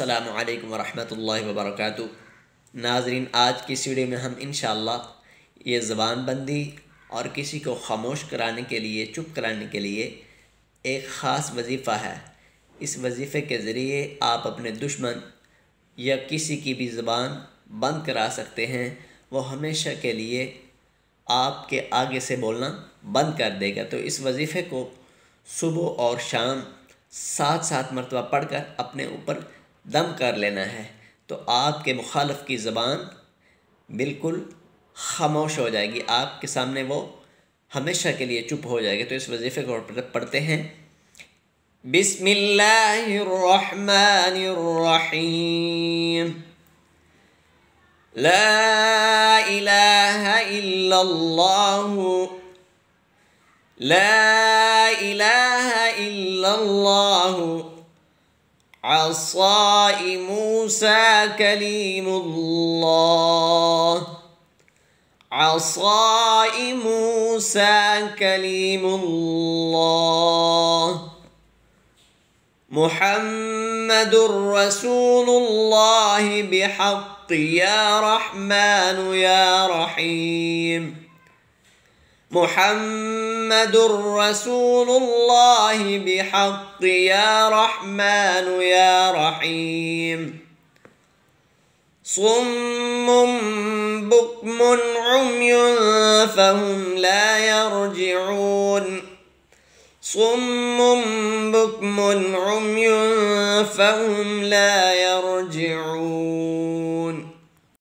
अल्लाम वरहमल वबरक नाजरीन आज की इस वीडियो में हम इन ये ज़बान बंदी और किसी को खामोश कराने के लिए चुप कराने के लिए एक ख़ास वजीफ़ा है इस वजीफ़े के ज़रिए आप अपने दुश्मन या किसी की भी ज़बान बंद करा सकते हैं वो हमेशा के लिए आपके आगे से बोलना बंद कर देगा तो इस वजीफ़े को सुबह और शाम सात सात मरतबा पढ़कर अपने ऊपर दम कर लेना है तो आपके मुखालफ की ज़बान बिल्कुल खामोश हो जाएगी आपके सामने वो हमेशा के लिए चुप हो जाएगी तो इस वजीफ़े को पढ़ते हैं बिस्मिल्लाहिर्रहमानिर्रहीम ला إله إلا الله لا إله عصاي موسى كليم الله عصاي موسى كليم الله محمد رسول الله بحق يا رحمن يا رحيم محمد محمد رسول الله بحق يا رحمن يا رحيم صم بكم عمي فهم لا يرجعون صم بكم عمي فهم لا يرجعون